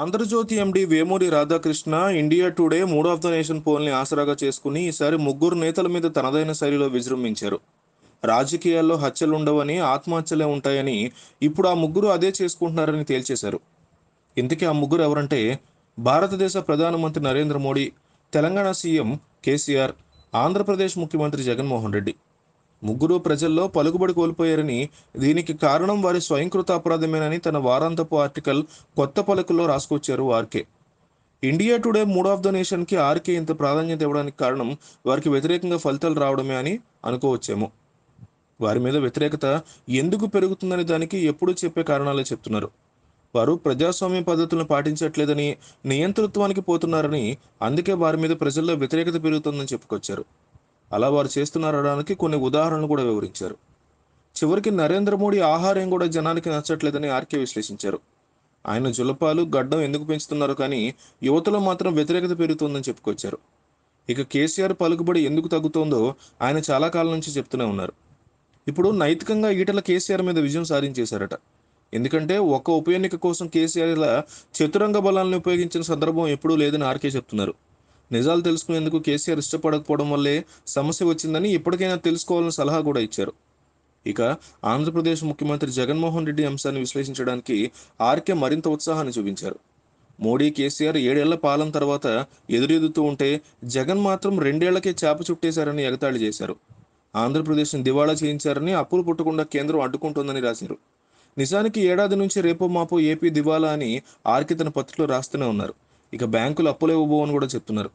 Andhra Jyothi MD Vemuri Radhakrishna India Today mood of the nation పోల్ని ఆసరాగా చేసుకుని ఈసారి ముగ్గురు నేతల మీద తనదైన శైలిలో విజృంభించారు రాజకీయాల్లో హత్యలు ఉండవని ఆత్మహత్యలే ఉంటాయని ఇప్పుడు ఆ ముగ్గురు అదే చేసుకుంటున్నారని తేల్చేశారు ఇంతకీ ఆ ముగ్గురు ఎవరంటే భారతదేశ ప్రధానమంత్రి నరేంద్ర మోడీ తెలంగాణ సీఎం కేసీఆర్ ఆంధ్రప్రదేశ్ ముఖ్యమంత్రి జగన్మోహన్ రెడ్డి ముగ్గురు ప్రజల్లో పలుకుబడి కోల్పోయారని దీనికి కారణం వారి స్వయంకృత అపరాధమేనని తన వారాంతపు ఆర్టికల్ కొత్త పలుకుల్లో రాసుకొచ్చారు RK India Today mood of the నేషన్కి ఆర్కే ఇంత ప్రాధాన్యత ఇవ్వడానికి కారణం వారికి వ్యతిరేకంగా ఫలితాలు రావడమే అని అనుకోవచ్చేమో వారి మీద వ్యతిరేకత ఎందుకు పెరుగుతుందనే దానికి ఎప్పుడూ చెప్పే కారణాలే చెప్తున్నారు వారు ప్రజాస్వామ్య పద్ధతులను పాటించట్లేదని నియంతృత్వానికి పోతున్నారని అందుకే వారి మీద ప్రజల్లో వ్యతిరేకత పెరుగుతుందని చెప్పుకొచ్చారు అలా వారు చేస్తున్నారు అనడానికి కొన్ని ఉదాహరణలు కూడా వివరించారు చివరికి నరేంద్ర మోడీ ఆహారం కూడా జనానికి నచ్చట్లేదని ఆర్కే విశ్లేషించారు ఆయన జులపాలు గడ్డం ఎందుకు పెంచుతున్నారు కానీ యువతలో మాత్రం వ్యతిరేకత పెరుగుతుందని చెప్పుకొచ్చారు ఇక కేసీఆర్ పలుకుబడి ఎందుకు తగ్గుతోందో ఆయన చాలా కాలం నుంచి చెప్తూనే ఉన్నారు ఇప్పుడు నైతికంగా ఈటల కేసీఆర్ మీద విజయం సాధించేశారట ఎందుకంటే ఒక్క ఉప ఎన్నిక కోసం కేసీఆర్ ఇలా చతురంగ బలాలను ఉపయోగించిన సందర్భం ఎప్పుడూ లేదని ఆర్కే చెప్తున్నారు నిజాలు తెలుసుకునేందుకు కేసీఆర్ ఇష్టపడకపోవడం వల్లే సమస్య వచ్చిందని ఇప్పటికైనా తెలుసుకోవాలని సలహా కూడా ఇచ్చారు ఇక ఆంధ్రప్రదేశ్ ముఖ్యమంత్రి జగన్మోహన్ రెడ్డి అంశాన్ని విశ్లేషించడానికి ఆర్కే మరింత ఉత్సాహాన్ని చూపించారు మోడీ కేసీఆర్ ఏడేళ్ల పాలన తర్వాత ఎదురెదుతూ ఉంటే జగన్ మాత్రం రెండేళ్లకే చేప చుట్టేశారని ఎగతాళి చేశారు ఆంధ్రప్రదేశ్ని దివాళా చేయించారని అప్పులు పుట్టకుండా కేంద్రం అడ్డుకుంటోందని రాశారు నిజానికి ఏడాది నుంచి రేపో మాపో ఏపీ దివాలా అని ఆర్కే తన పత్రికలో రాస్తూనే ఉన్నారు ఇక బ్యాంకులు అప్పులు ఇవ్వబోవని కూడా చెప్తున్నారు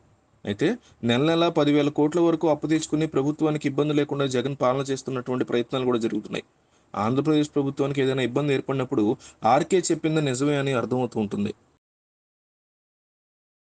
అయితే నెల నెల పదివేల కోట్ల వరకు అప్పు తీసుకుని ప్రభుత్వానికి ఇబ్బంది లేకుండా జగన్ పాలన చేస్తున్నటువంటి ప్రయత్నాలు కూడా జరుగుతున్నాయి ఆంధ్రప్రదేశ్ ప్రభుత్వానికి ఏదైనా ఇబ్బంది ఏర్పడినప్పుడు ఆర్కే చెప్పింది నిజమే అని అర్థమవుతూ ఉంటుంది